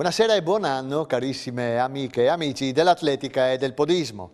Buonasera e buon anno carissime amiche e amici dell'atletica e del podismo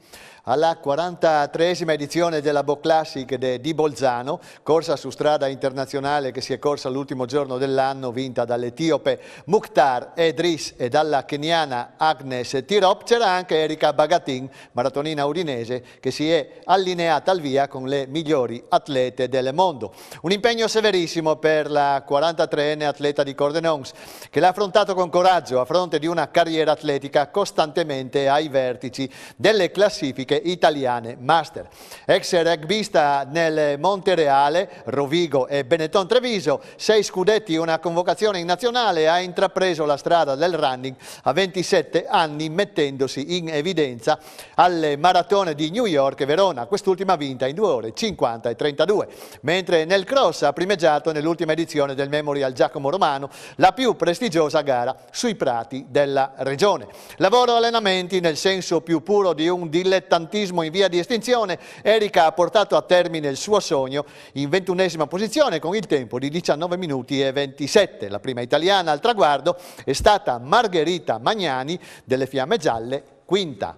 alla 43esima edizione della Bo Classic di Bolzano, corsa su strada internazionale che si è corsa l'ultimo giorno dell'anno, vinta dall'etiope Mukhtar Edris e dalla keniana Agnes Tirop, c'era anche Erika Bagatin, maratonina udinese, che si è allineata al via con le migliori atlete del mondo. Un impegno severissimo per la 43enne atleta di Cordenons, che l'ha affrontato con coraggio a fronte di una carriera atletica costantemente ai vertici delle classifiche italiane master. Ex rugbista nel Montereale, Rovigo e Benetton Treviso, sei scudetti e una convocazione in nazionale, ha intrapreso la strada del running a 27 anni mettendosi in evidenza alle maratone di New York e Verona, quest'ultima vinta in 2 ore 50 e 32, mentre nel cross ha primeggiato nell'ultima edizione del Memorial Giacomo Romano, la più prestigiosa gara sui prati della regione. Lavoro allenamenti nel senso più puro di un dilettante gigantismo in via di estinzione, Erika ha portato a termine il suo sogno in ventunesima posizione con il tempo di 19 minuti e 27. La prima italiana al traguardo è stata Margherita Magnani delle Fiamme Gialle, quinta.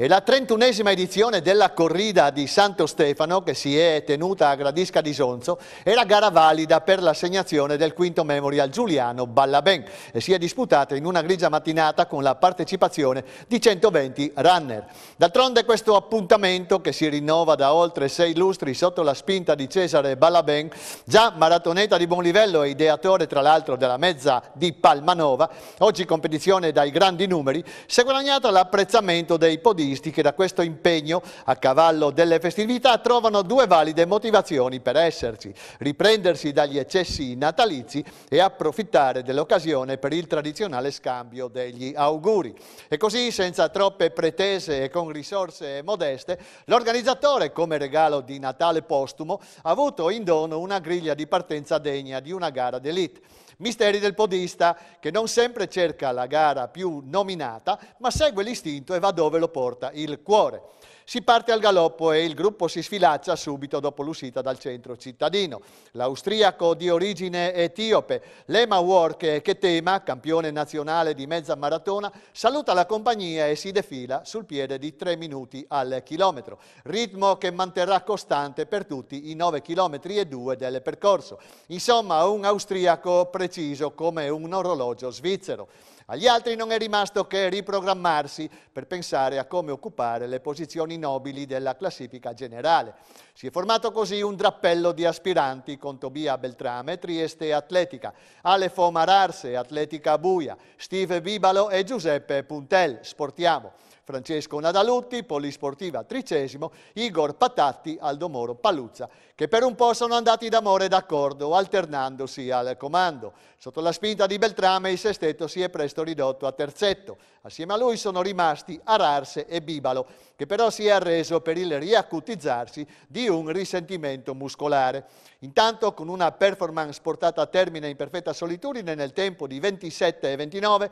È la 31esima edizione della corrida di Santo Stefano che si è tenuta a Gradisca di Sonzo è la gara valida per l'assegnazione del quinto memorial Giuliano Ballaben e si è disputata in una grigia mattinata con la partecipazione di 120 runner. D'altronde questo appuntamento che si rinnova da oltre sei lustri sotto la spinta di Cesare Ballaben, già maratoneta di buon livello e ideatore tra l'altro della mezza di Palmanova, oggi competizione dai grandi numeri, si è guadagnata l'apprezzamento dei podisti terroristi che da questo impegno a cavallo delle festività trovano due valide motivazioni per esserci, riprendersi dagli eccessi natalizi e approfittare dell'occasione per il tradizionale scambio degli auguri. E così, senza troppe pretese e con risorse modeste, l'organizzatore, come regalo di Natale postumo, ha avuto in dono una griglia di partenza degna di una gara d'elite. Misteri del podista che non sempre cerca la gara più nominata, ma segue l'istinto e va dove lo porta il cuore. Si parte al galoppo e il gruppo si sfilaccia subito dopo l'uscita dal centro cittadino. L'austriaco di origine etiope, Lema Work tema, campione nazionale di mezza maratona, saluta la compagnia e si defila sul piede di 3 minuti al chilometro, ritmo che manterrà costante per tutti i 9 km e 2 del percorso. Insomma, un austriaco preciso come un orologio svizzero. Agli altri non è rimasto che riprogrammarsi per pensare a come occupare le posizioni nobili della classifica generale. Si è formato così un drappello di aspiranti con Tobia Beltrame, Trieste Atletica, Alefo Mararse, Atletica Buia, Steve Bibalo e Giuseppe Puntel. Sportiamo. Francesco Nadalutti, polisportiva tricesimo, Igor Patatti, Aldomoro Paluzza, che per un po' sono andati d'amore d'accordo, alternandosi al comando. Sotto la spinta di Beltrame il sestetto si è presto ridotto a terzetto. Assieme a lui sono rimasti Ararse e Bibalo, che però si è arreso per il riacutizzarsi di un risentimento muscolare. Intanto, con una performance portata a termine in perfetta solitudine nel tempo di 27 e 29,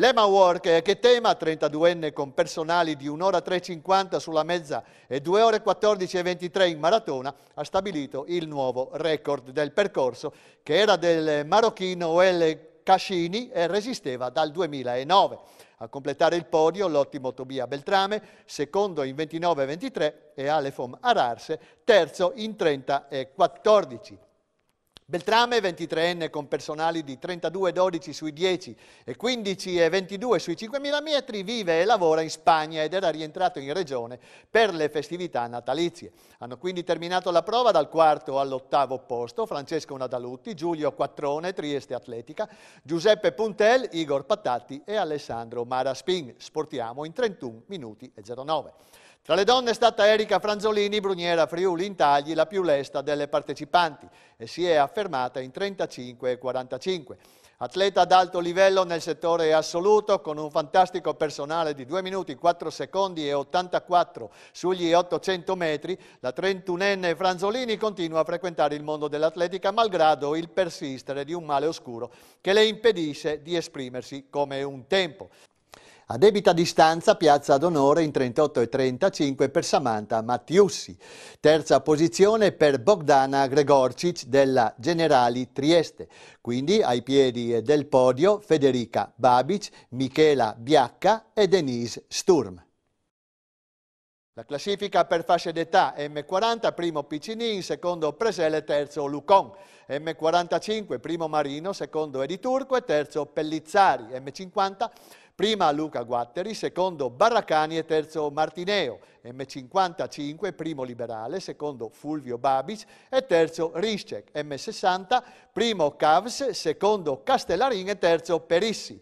L'EMA Work che tema 32enne con personali di 1 ora 3.50 sulla mezza e 2 ore 23 in maratona ha stabilito il nuovo record del percorso che era del marocchino El Cascini e resisteva dal 2009. A completare il podio l'ottimo Tobia Beltrame, secondo in 29-23 e Alefom Ararse, terzo in 30-14. Beltrame, 23enne, con personali di 32,12 sui 10 e 15,22 sui 5.000 metri, vive e lavora in Spagna ed era rientrato in regione per le festività natalizie. Hanno quindi terminato la prova dal quarto all'ottavo posto Francesco Nadalutti, Giulio Quattrone, Trieste Atletica, Giuseppe Puntel, Igor Patatti e Alessandro Maraspin. Sportiamo in 31 minuti e 09. Tra le donne è stata Erika Franzolini, bruniera Friuli Intagli, la più lesta delle partecipanti e si è affermata in 35 e 45. Atleta ad alto livello nel settore assoluto con un fantastico personale di 2 minuti 4 secondi e 84 sugli 800 metri, la 31enne Franzolini continua a frequentare il mondo dell'atletica malgrado il persistere di un male oscuro che le impedisce di esprimersi come un tempo. A debita distanza, piazza d'onore in 38 e 35 per Samantha Mattiussi. Terza posizione per Bogdana Gregorcic della Generali Trieste. Quindi ai piedi del podio Federica Babic, Michela Biacca e Denise Sturm. La classifica per fasce d'età M40, primo Piccinin, secondo Presele, terzo Lucon. M45, primo Marino, secondo Editurco e terzo Pellizzari. M50, prima Luca Guatteri, secondo Barracani e terzo Martineo, M55 primo Liberale, secondo Fulvio Babic e terzo Riscek, M60, primo Cavs, secondo Castellarin e terzo Perissi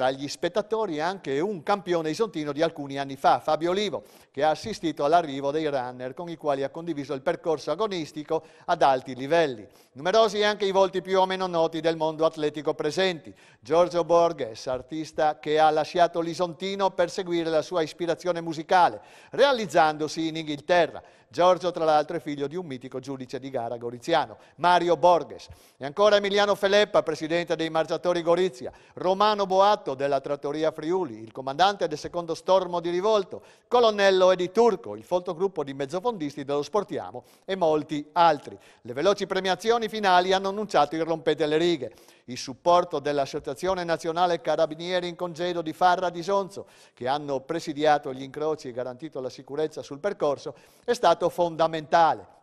tra gli spettatori anche un campione isontino di alcuni anni fa, Fabio Olivo, che ha assistito all'arrivo dei runner con i quali ha condiviso il percorso agonistico ad alti livelli. Numerosi anche i volti più o meno noti del mondo atletico presenti. Giorgio Borges, artista che ha lasciato l'isontino per seguire la sua ispirazione musicale, realizzandosi in Inghilterra. Giorgio, tra l'altro, è figlio di un mitico giudice di gara goriziano, Mario Borges. E ancora Emiliano Feleppa, presidente dei Marciatori Gorizia, Romano Boatto della Trattoria Friuli, il comandante del secondo stormo di rivolto, colonnello Edi Turco, il fotogruppo di mezzofondisti dello Sportiamo e molti altri. Le veloci premiazioni finali hanno annunciato il rompete le righe il supporto dell'Associazione Nazionale Carabinieri in Congedo di Farra di Sonzo, che hanno presidiato gli incroci e garantito la sicurezza sul percorso, è stato fondamentale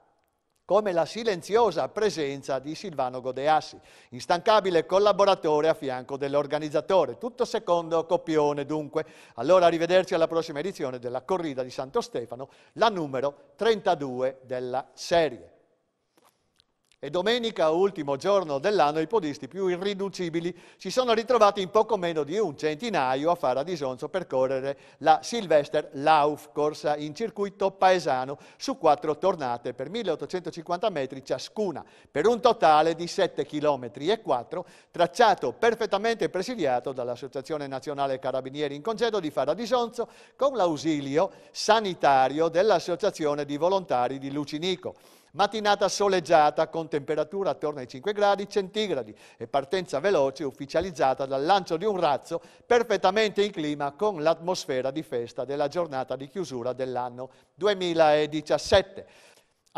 come la silenziosa presenza di Silvano Godeassi, instancabile collaboratore a fianco dell'organizzatore. Tutto secondo copione dunque. Allora arrivederci alla prossima edizione della Corrida di Santo Stefano, la numero 32 della serie. E domenica, ultimo giorno dell'anno, i podisti più irriducibili si sono ritrovati in poco meno di un centinaio a fare a Disonzo percorrere la Sylvester Lauf, corsa in circuito paesano, su quattro tornate per 1850 metri ciascuna, per un totale di 7 km e 4, tracciato perfettamente presidiato dall'Associazione Nazionale Carabinieri in congedo di Fara Disonzo con l'ausilio sanitario dell'Associazione di Volontari di Lucinico. Mattinata soleggiata con temperatura attorno ai 5 gradi centigradi e partenza veloce ufficializzata dal lancio di un razzo perfettamente in clima con l'atmosfera di festa della giornata di chiusura dell'anno 2017.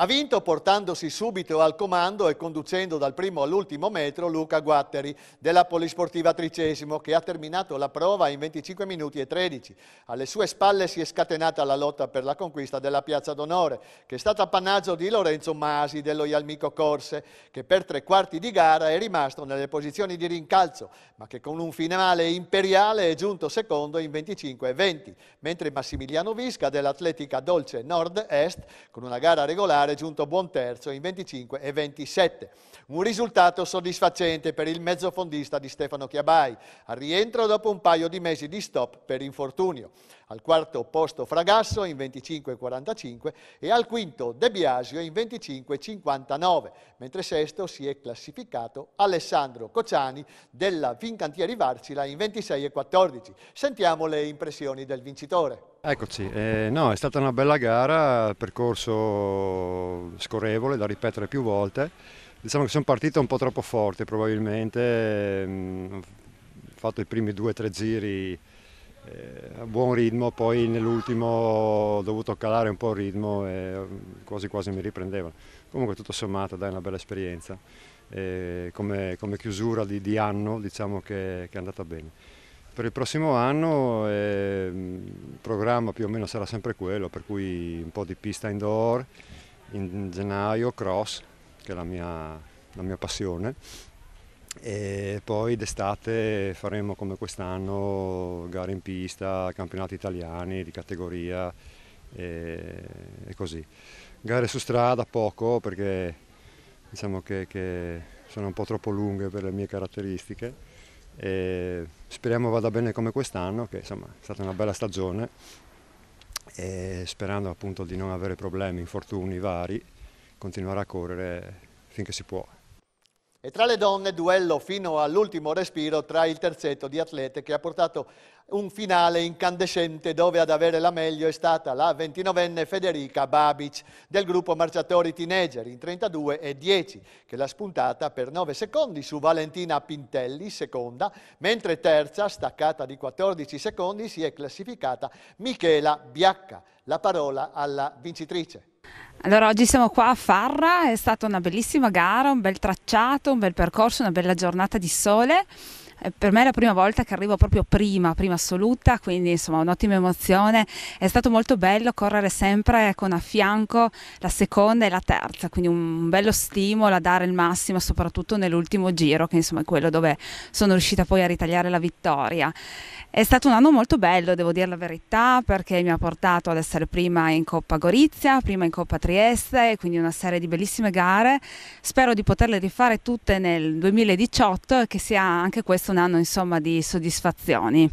Ha vinto portandosi subito al comando e conducendo dal primo all'ultimo metro Luca Guatteri della Polisportiva Tricesimo che ha terminato la prova in 25 minuti e 13. Alle sue spalle si è scatenata la lotta per la conquista della Piazza d'Onore che è stata appannaggio di Lorenzo Masi dello Ialmico Corse che per tre quarti di gara è rimasto nelle posizioni di rincalzo ma che con un finale imperiale è giunto secondo in 25 e 20 mentre Massimiliano Visca dell'Atletica Dolce Nord-Est con una gara regolare è giunto buon terzo in 25 e 27. Un risultato soddisfacente per il mezzofondista di Stefano Chiabai, al rientro dopo un paio di mesi di stop per infortunio al quarto posto Fragasso in 25,45 e al quinto De Biasio in 25,59, mentre sesto si è classificato Alessandro Cocciani della Vincantieri Varcila in 26,14. Sentiamo le impressioni del vincitore. Eccoci, eh, no, è stata una bella gara, percorso scorrevole da ripetere più volte. Diciamo che sono partito un po' troppo forte probabilmente, ho mm, fatto i primi due o tre giri eh, a buon ritmo, poi nell'ultimo ho dovuto calare un po' il ritmo e mm, quasi quasi mi riprendevano. Comunque tutto sommato dai una bella esperienza, come, come, chiusura di, di, anno diciamo che, che è andata bene per il prossimo anno eh, il programma più o meno sarà sempre quello, per cui un po' di pista indoor, in gennaio cross, che è la mia, la mia passione, e poi d'estate faremo come quest'anno gare in pista, campionati italiani di categoria e, e così. Gare su strada poco perché diciamo che, che, sono un po' troppo lunghe per le mie caratteristiche e speriamo vada bene come quest'anno che insomma è stata una bella stagione e sperando appunto di non avere problemi, infortuni vari continuare a correre finché si può. E tra le donne duello fino all'ultimo respiro tra il terzetto di atlete che ha portato un finale incandescente dove ad avere la meglio è stata la 29enne Federica Babic del gruppo Marciatori Teenager in 32 e 10 che l'ha spuntata per 9 secondi su Valentina Pintelli seconda mentre terza staccata di 14 secondi si è classificata Michela Biacca. La parola alla vincitrice. Allora oggi siamo qua a Farra, è stata una bellissima gara, un bel tracciato, un bel percorso, una bella giornata di sole eh, per me è la prima volta che arrivo proprio prima, prima assoluta, quindi insomma un'ottima emozione. È stato molto bello correre sempre con a fianco la seconda e la terza, quindi un bello stimolo a dare il massimo, soprattutto nell'ultimo giro, che insomma è quello dove sono riuscita poi a ritagliare la vittoria. È stato un anno molto bello, devo dire la verità, perché mi ha portato ad essere prima in Coppa Gorizia, prima in Coppa Trieste, quindi una serie di bellissime gare. Spero di poterle rifare tutte nel 2018 e che sia anche questo un anno insomma di soddisfazioni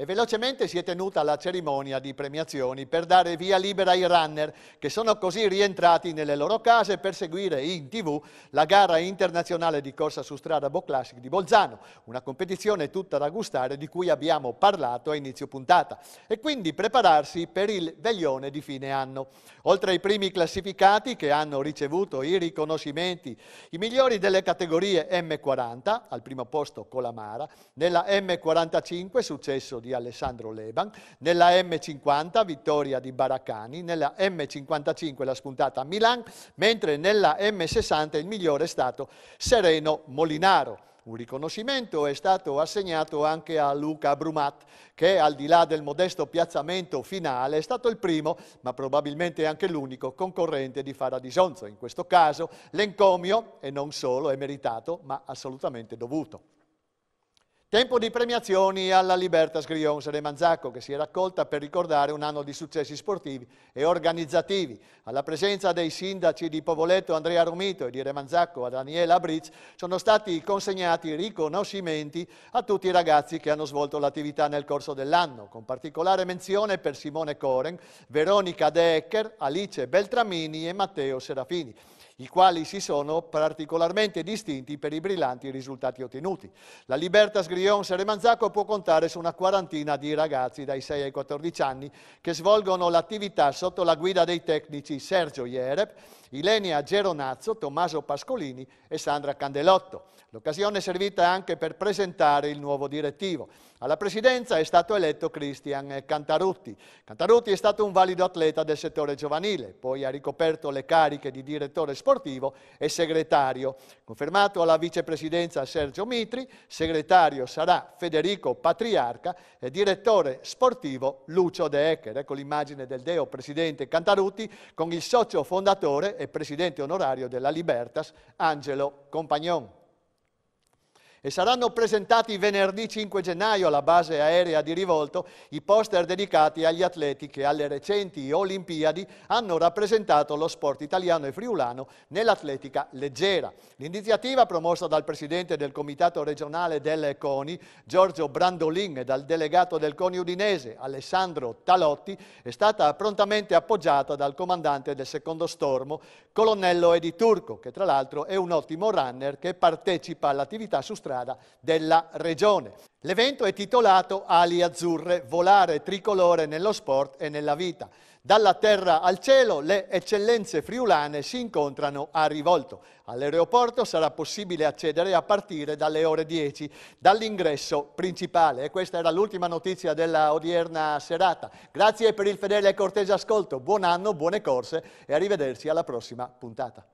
e velocemente si è tenuta la cerimonia di premiazioni per dare via libera ai runner che sono così rientrati nelle loro case per seguire in tv la gara internazionale di corsa su strada Bo Classic di Bolzano, una competizione tutta da gustare di cui abbiamo parlato a inizio puntata e quindi prepararsi per il veglione di fine anno. Oltre ai primi classificati che hanno ricevuto i riconoscimenti, i migliori delle categorie M40, al primo posto Colamara, nella M45 successo di di Alessandro Leban, nella M50 vittoria di Baraccani, nella M55 la spuntata a Milan, mentre nella M60 il migliore è stato Sereno Molinaro. Un riconoscimento è stato assegnato anche a Luca Brumat, che al di là del modesto piazzamento finale è stato il primo, ma probabilmente anche l'unico, concorrente di fare a disonzo. In questo caso l'encomio, e non solo, è meritato, ma assolutamente dovuto. Tempo di premiazioni alla Libertas Grionza de Manzacco che si è raccolta per ricordare un anno di successi sportivi e organizzativi. Alla presenza dei sindaci di Povoletto Andrea Romito e di Remanzacco a Daniela Briz sono stati consegnati riconoscimenti a tutti i ragazzi che hanno svolto l'attività nel corso dell'anno, con particolare menzione per Simone Coren, Veronica De Ecker, Alice Beltramini e Matteo Serafini i quali si sono particolarmente distinti per i brillanti risultati ottenuti. La Libertas Grion Seremanzaco può contare su una quarantina di ragazzi dai 6 ai 14 anni che svolgono l'attività sotto la guida dei tecnici Sergio Ierep, Ilenia Geronazzo, Tommaso Pascolini e Sandra Candelotto. L'occasione è servita anche per presentare il nuovo direttivo. Alla presidenza è stato eletto Cristian Cantarutti. Cantarutti è stato un valido atleta del settore giovanile, poi ha ricoperto le cariche di direttore sportivo sportivo e segretario. Confermato alla vicepresidenza Sergio Mitri, segretario sarà Federico Patriarca e direttore sportivo Lucio De Ecker. Ecco l'immagine del Deo presidente Cantarutti con il socio fondatore e presidente onorario della Libertas Angelo Compagnon e saranno presentati venerdì 5 gennaio alla base aerea di Rivolto i poster dedicati agli atleti che alle recenti Olimpiadi hanno rappresentato lo sport italiano e friulano nell'atletica leggera. L'iniziativa promossa dal presidente del comitato regionale delle CONI, Giorgio Brandolin, e dal delegato del CONI udinese, Alessandro Talotti, è stata prontamente appoggiata dal comandante del secondo stormo, colonnello Edi Turco, che tra l'altro è un ottimo runner che partecipa all'attività su strada autostrada della regione. L'evento è titolato Ali Azzurre, volare tricolore nello sport e nella vita. Dalla terra al cielo le eccellenze friulane si incontrano a Rivolto. All'aeroporto sarà possibile accedere a partire dalle ore 10 dall'ingresso principale. E questa era l'ultima notizia della odierna serata. Grazie per il fedele e cortese ascolto, buon anno, buone corse e arrivederci alla prossima puntata.